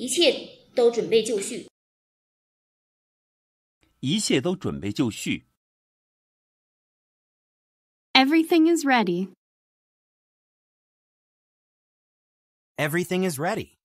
一切都准备就绪。一切都准备就绪。Everything is ready. Everything is ready.